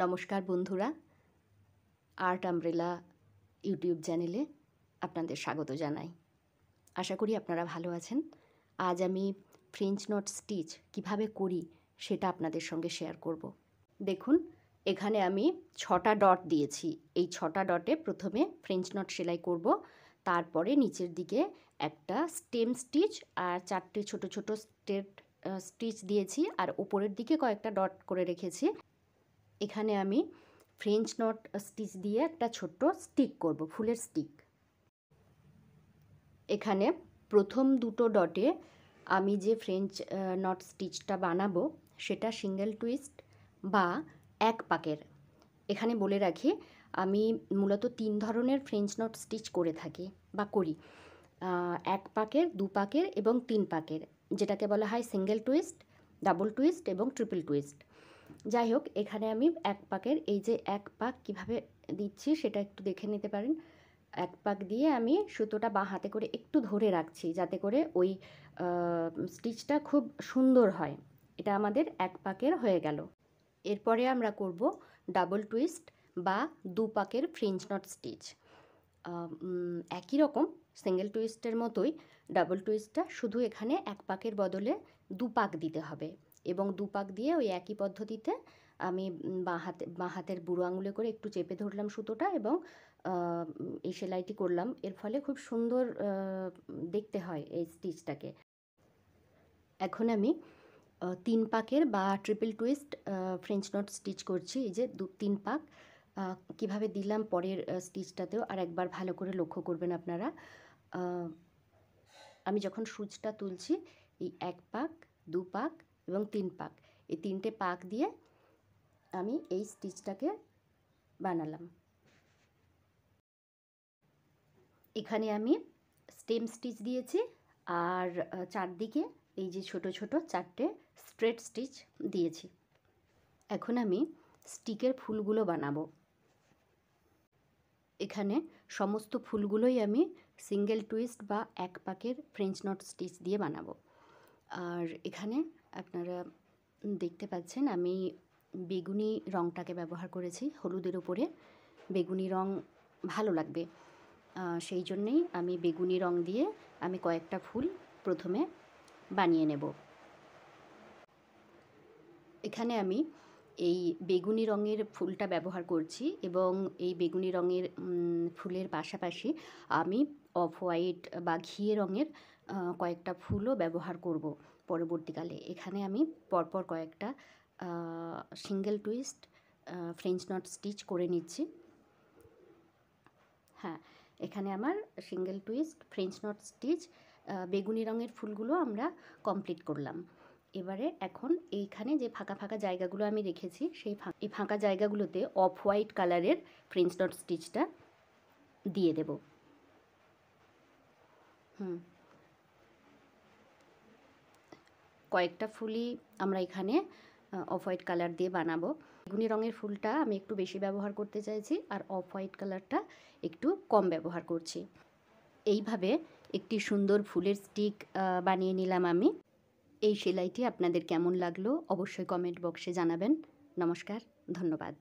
নমস্কার বন্ধুরা art আমরেলা YouTube চ্যানেলে আপনাদের স্বাগত জানাই আশা করি আপনারা ভালো আছেন আজ আমি ফ্রেঞ্চ নট স্টিচ কিভাবে করি সেটা আপনাদের সঙ্গে শেয়ার করব। দেখুন এখানে আমি ছটা ডট দিয়েছি এই ছটা ডটে প্রথমে ফ্রেঞ্চ নট সেলাই করব তারপরে নিচের দিকে একটা স্টেম স্টিচ আর চারটে ছোট ছোট স্টেট স্টিচ দিয়েছি আর উপরের দিকে কয়েকটা ডট করে রেখেছি এখানে আমি ফ্রেঞ্চ নট স্টিচ দিয়ে একটা ছোট্ট স্টিক করব ফুলের স্টিক এখানে প্রথম দুটো ডটে আমি যে ফ্রেঞ্চ নট স্টিচটা বানাবো সেটা সিঙ্গেল টুইস্ট বা এক পাকের এখানে বলে রাখি আমি মূলত তিন ধরনের ফ্রেঞ্চ নট স্টিচ করে থাকি বা করি এক পাকের দু পাকের এবং তিন পাকের যেটাকে বলা হয় সিঙ্গেল টুইস্ট ডাবল টুইস্ট এবং ট্রিপল টুইস্ট যাই হোক এখানে আমি এক পাকের এই যে এক পাক কিভাবে দিচ্ছি সেটা একটু দেখে নিতে পারেন এক পাক দিয়ে আমি সুতোটা বা হাতে করে একটু ধরে রাখছি যাতে করে ওই স্টিচটা খুব সুন্দর হয় এটা আমাদের এক পাকের হয়ে গেল এরপরে আমরা করব ডাবল টুইস্ট বা দু পাকের ফ্রিঞ্জ নট স্টিচ একই রকম সিঙ্গেল টুইস্টের মতোই ডাবল টুইস্টটা শুধু এখানে এক পাকের বদলে দু পাক দিতে হবে এবং দুপাক দিয়ে ওই একই পদ্ধতিতে আমি বাঁ হাতে বাঁ হাতের বুড়ো আঙুলে করে একটু চেপে ধরলাম সুতোটা এবং এই সেলাইটি করলাম এর ফলে খুব সুন্দর দেখতে হয় এই স্টিচটাকে এখন আমি তিন পাকের বা triple twist French knot stitch করছি এই যে দু তিন পাক কিভাবে দিলাম পরের স্টিচটাতেও আর একবার ভালো করে লক্ষ্য করবেন আপনারা আমি যখন সুচটা তুলছি এই এক পাক দু পাক এবং তিন পাক এই তিনটে পাক দিয়ে আমি এই স্টিচটাকে বানালাম এখানে আমি স্টেম স্টিচ দিয়েছি আর চারদিকে এই যে ছোট ছোট চারটে স্ট্রেট স্টিচ দিয়েছি এখন আমি স্টিকের ফুলগুলো বানাবো এখানে সমস্ত ফুলগুলোই আমি সিঙ্গেল টুইস্ট বা এক পাকের ফ্রেঞ্চ নট স্টিচ দিয়ে বানাবো আর এখানে আপনারা দেখতে পাচ্ছেন আমি বেগুনি রঙটাকে ব্যবহার করেছি হলুদের ওপরে বেগুনি রং ভালো লাগবে সেই জন্যেই আমি বেগুনি রং দিয়ে আমি কয়েকটা ফুল প্রথমে বানিয়ে নেব এখানে আমি এই বেগুনি রঙের ফুলটা ব্যবহার করছি এবং এই বেগুনি রঙের ফুলের পাশাপাশি আমি অফ হোয়াইট বা ঘিয়ে রঙের কয়েকটা ফুলও ব্যবহার করব পরবর্তীকালে এখানে আমি পরপর কয়েকটা single twist French knot stitch করে নিচ্ছি হ্যাঁ এখানে আমার single twist French knot stitch বেগুনি রঙের ফুলগুলো আমরা কমপ্লিট করলাম এবারে এখন এইখানে যে ফাঁকা ফাঁকা জায়গাগুলো আমি রেখেছি সেই এই ফাঁকা জায়গাগুলোতে অফ হোয়াইট কালারের ফ্রেঞ্চ নট স্টিচটা দিয়ে দেব হুম কয়েকটা ফুলই আমরা এখানে অফ হোয়াইট কালার দিয়ে বানাবো বেগুনি রঙের ফুলটা আমি একটু বেশি ব্যবহার করতে চাইছি আর অফ হোয়াইট কালারটা একটু কম ব্যবহার করছি এইভাবে একটি সুন্দর ফুলের স্টিক বানিয়ে নিলাম আমি এই সেলাইটি আপনাদের কেমন লাগলো অবশ্যই কমেন্ট বক্সে জানাবেন নমস্কার ধন্যবাদ